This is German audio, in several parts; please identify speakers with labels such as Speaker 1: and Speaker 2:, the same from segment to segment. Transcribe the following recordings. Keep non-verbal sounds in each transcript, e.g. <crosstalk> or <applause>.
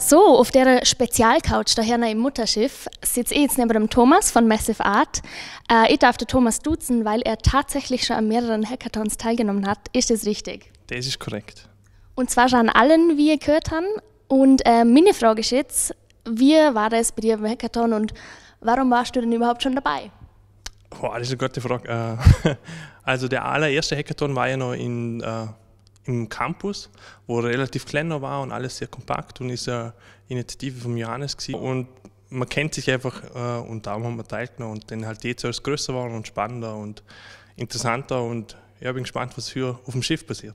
Speaker 1: So, auf der Spezialcouch daher im Mutterschiff sitze ich jetzt neben dem Thomas von Massive Art. Äh, ich darf den Thomas duzen, weil er tatsächlich schon an mehreren Hackathons teilgenommen hat. Ist das richtig?
Speaker 2: Das ist korrekt.
Speaker 1: Und zwar schon an allen, wie ihr gehört habt. Und äh, meine Frage ist jetzt, wie war das bei dir beim Hackathon und warum warst du denn überhaupt schon dabei?
Speaker 2: Boah, das ist eine gute Frage. Äh, <laughs> also der allererste Hackathon war ja noch in... Äh im Campus, wo er relativ klein noch war und alles sehr kompakt und ist eine Initiative von Johannes gewesen. und man kennt sich einfach äh, und darum haben wir teilgenommen und dann halt jetzt alles größer war und spannender und interessanter und ja, bin gespannt, was hier auf dem Schiff passiert.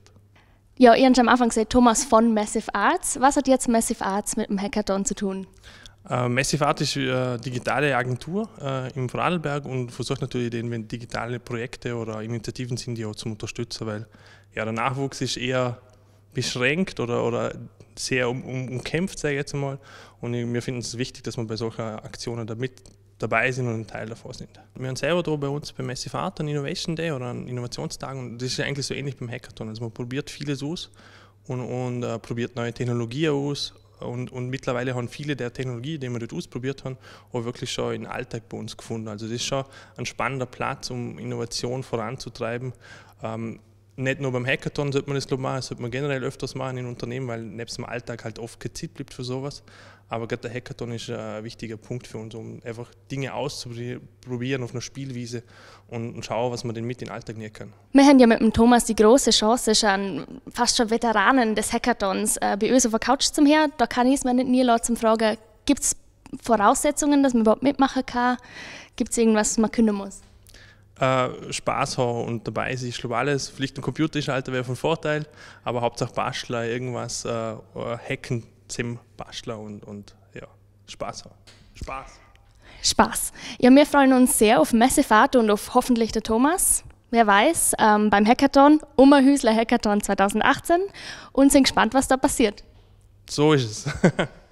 Speaker 1: Ja, ihr habt am Anfang gesagt, Thomas von Massive Arts. Was hat jetzt Massive Arts mit dem Hackathon zu tun?
Speaker 2: Äh, Massive Art ist eine digitale Agentur äh, im Vorarlberg und versucht natürlich, wenn digitale Projekte oder Initiativen sind, die auch zu unterstützen, weil ja, der Nachwuchs ist eher beschränkt oder, oder sehr um, um, umkämpft, sage ich jetzt mal. Und wir finden es wichtig, dass wir bei solchen Aktionen damit dabei sind und ein Teil davon sind. Wir haben selber da bei uns beim Massive Art einen Innovation Day oder einen Innovationstag und das ist eigentlich so ähnlich beim Hackathon. Also man probiert vieles aus und, und äh, probiert neue Technologien aus und, und mittlerweile haben viele der Technologien, die wir dort ausprobiert haben, auch wirklich schon in den Alltag bei uns gefunden. Also das ist schon ein spannender Platz, um Innovation voranzutreiben. Ähm, nicht nur beim Hackathon sollte man das glaube machen, das sollte man generell öfters machen in Unternehmen, weil neben dem Alltag halt oft keine Zeit bleibt für sowas. Aber gerade der Hackathon ist äh, ein wichtiger Punkt für uns, um einfach Dinge auszuprobieren auf einer Spielwiese und, schauen, was man denn mit in den Alltag nehmen kann. Wir haben ja
Speaker 1: mit dem Thomas die große Chance, schon fast schon Veteranen des Hackathons äh, bei uns auf der Couch zu her. Da kann ich es mir nicht nie lassen, zum Fragen, gibt es Voraussetzungen, dass man überhaupt mitmachen kann? Gibt es irgendwas, was man können muss?
Speaker 2: äh, Spaß haben und dabei ist, ist alles. Vielleicht ein alter wäre von Vorteil, aber Hauptsache Bastler, irgendwas äh, äh hacken, Zim, Bastler und, und ja, Spaß haben. Spaß.
Speaker 1: Spaß. Ja, wir freuen uns sehr auf Messefahrt und auf hoffentlich der Thomas. Wer weiß, ähm, beim Hackathon, Oma Hüsler Hackathon 2018 und sind gespannt, was da passiert.
Speaker 2: So ist es. <laughs>